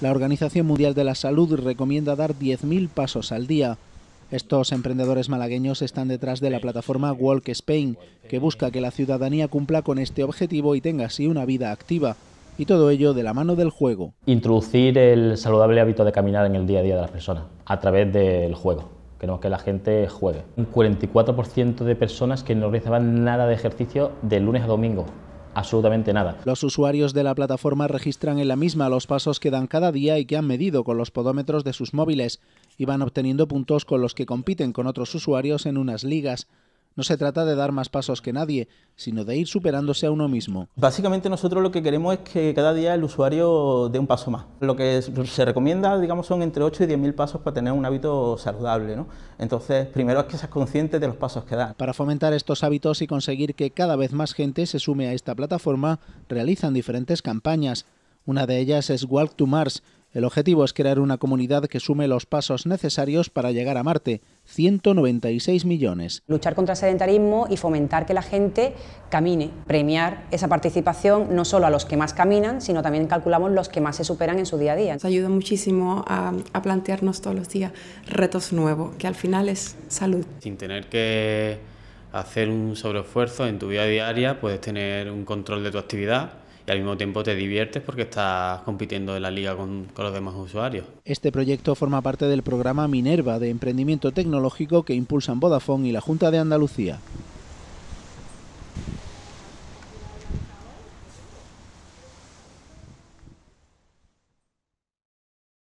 La Organización Mundial de la Salud recomienda dar 10.000 pasos al día. Estos emprendedores malagueños están detrás de la plataforma Walk Spain, que busca que la ciudadanía cumpla con este objetivo y tenga así una vida activa. Y todo ello de la mano del juego. Introducir el saludable hábito de caminar en el día a día de las personas, a través del juego. Queremos que la gente juegue. Un 44% de personas que no realizaban nada de ejercicio de lunes a domingo, absolutamente nada. Los usuarios de la plataforma registran en la misma los pasos que dan cada día y que han medido con los podómetros de sus móviles y van obteniendo puntos con los que compiten con otros usuarios en unas ligas. No se trata de dar más pasos que nadie, sino de ir superándose a uno mismo. Básicamente nosotros lo que queremos es que cada día el usuario dé un paso más. Lo que se recomienda, digamos, son entre 8 y 10 mil pasos para tener un hábito saludable. ¿no? Entonces, primero es que seas consciente de los pasos que das. Para fomentar estos hábitos y conseguir que cada vez más gente se sume a esta plataforma, realizan diferentes campañas. Una de ellas es Walk to Mars. El objetivo es crear una comunidad que sume los pasos necesarios para llegar a Marte, 196 millones. Luchar contra el sedentarismo y fomentar que la gente camine, premiar esa participación no solo a los que más caminan, sino también calculamos los que más se superan en su día a día. Nos ayuda muchísimo a, plantearnos todos los días retos nuevos, que al final es salud. Sin tener que hacer un sobreesfuerzo en tu vida diaria, puedes tener un control de tu actividad y al mismo tiempo te diviertes porque estás compitiendo en la liga con, los demás usuarios. Este proyecto forma parte del programa Minerva de Emprendimiento Tecnológico que impulsan Vodafone y la Junta de Andalucía.